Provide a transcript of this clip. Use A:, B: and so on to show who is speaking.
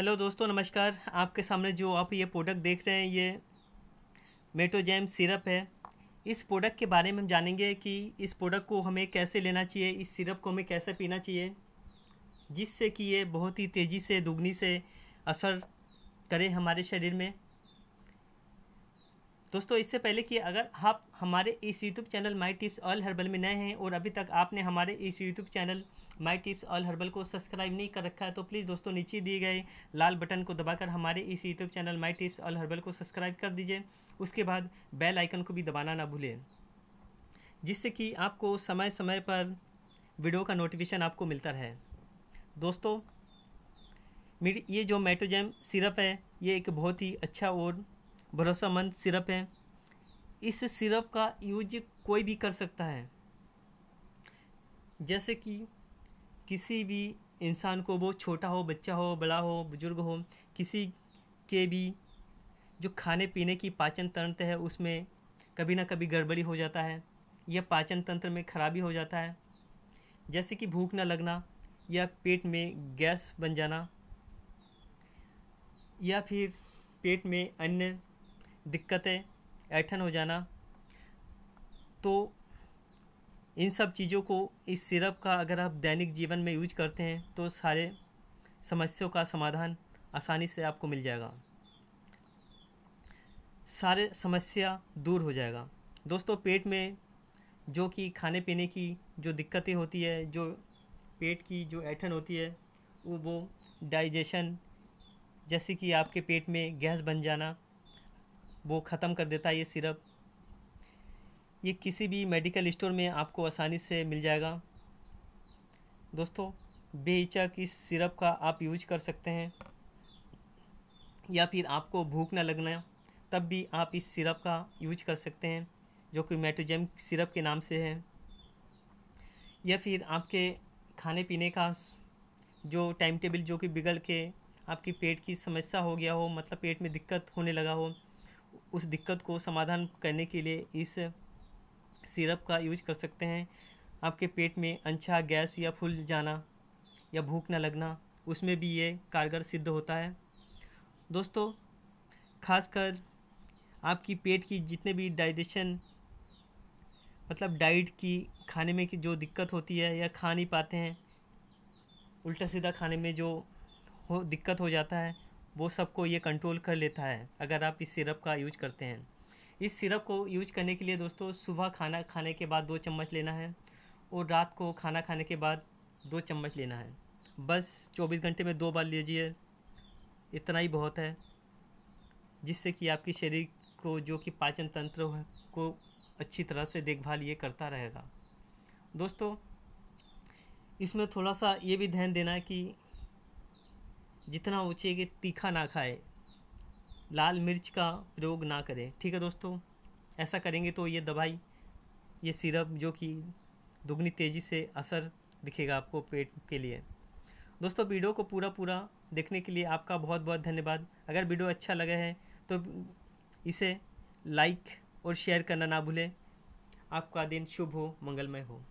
A: hello दोस्तों नमस्कार आपके सामने जो आप ये प्रोडक्ट देख रहे हैं ये मेटोजैम सिरप है इस प्रोडक्ट के बारे में हम जानेंगे कि इस प्रोडक्ट को हमें कैसे लेना चाहिए इस सिरप को हमें कैसे पीना चाहिए जिससे कि ये बहुत ही तेज़ी से दुगनी से असर करे हमारे शरीर में दोस्तों इससे पहले कि अगर आप हमारे इस YouTube channel my tips all herbal में नए हैं और अभी तक आपने हमारे इस YouTube channel my tips all herbal को सब्सक्राइब नहीं कर रखा है तो प्लीज़ दोस्तों नीचे दिए गए लाल बटन को दबाकर हमारे इस YouTube channel my tips all herbal को सब्सक्राइब कर दीजिए उसके बाद बेल आइकन को भी दबाना ना भूलें जिससे कि आपको समय समय पर वीडियो का नोटिफिकेशन आपको मिलता रहे दोस्तों ये जो मेटोजैम सिरप है ये एक बहुत ही अच्छा और भरोसामंद सिरप है इस सिरप का यूज कोई भी कर सकता है जैसे कि किसी भी इंसान को वो छोटा हो बच्चा हो बड़ा हो बुज़ुर्ग हो किसी के भी जो खाने पीने की पाचन तंत्र है उसमें कभी ना कभी गड़बड़ी हो जाता है या पाचन तंत्र में खराबी हो जाता है जैसे कि भूख ना लगना या पेट में गैस बन जाना या फिर पेट में अन्य दिक्कतें ऐठन हो जाना तो इन सब चीज़ों को इस सिरप का अगर आप दैनिक जीवन में यूज करते हैं तो सारे समस्याओं का समाधान आसानी से आपको मिल जाएगा सारे समस्या दूर हो जाएगा दोस्तों पेट में जो कि खाने पीने की जो दिक्कतें होती है जो पेट की जो ऐठन होती है वो वो डाइजेशन जैसे कि आपके पेट में गैस बन जाना वो ख़त्म कर देता है ये सिरप ये किसी भी मेडिकल स्टोर में आपको आसानी से मिल जाएगा दोस्तों बेहिचक इस सिरप का आप यूज कर सकते हैं या फिर आपको भूख ना लगना तब भी आप इस सिरप का यूज कर सकते हैं जो कि मेटोजेम सिरप के नाम से है या फिर आपके खाने पीने का जो टाइम टेबल जो कि बिगड़ के आपकी पेट की समस्या हो गया हो मतलब पेट में दिक्कत होने लगा हो उस दिक्कत को समाधान करने के लिए इस सिरप का यूज कर सकते हैं आपके पेट में अनछा गैस या फूल जाना या भूख न लगना उसमें भी ये कारगर सिद्ध होता है दोस्तों खासकर आपकी पेट की जितने भी डाइजेशन मतलब डाइट की खाने में की जो दिक्कत होती है या खा नहीं पाते हैं उल्टा सीधा खाने में जो हो दिक्कत हो जाता है वो सबको ये कंट्रोल कर लेता है अगर आप इस सिरप का यूज करते हैं इस सिरप को यूज करने के लिए दोस्तों सुबह खाना खाने के बाद दो चम्मच लेना है और रात को खाना खाने के बाद दो चम्मच लेना है बस 24 घंटे में दो बार लीजिए इतना ही बहुत है जिससे कि आपके शरीर को जो कि पाचन तंत्र को अच्छी तरह से देखभाल ये करता रहेगा दोस्तों इसमें थोड़ा सा ये भी ध्यान देना है कि जितना हो चाहिए तीखा ना खाए लाल मिर्च का प्रयोग ना करें ठीक है दोस्तों ऐसा करेंगे तो ये दवाई ये सिरप जो कि दुगनी तेज़ी से असर दिखेगा आपको पेट के लिए दोस्तों वीडियो को पूरा पूरा देखने के लिए आपका बहुत बहुत धन्यवाद अगर वीडियो अच्छा लगा है तो इसे लाइक और शेयर करना ना भूलें आपका दिन शुभ हो मंगलमय हो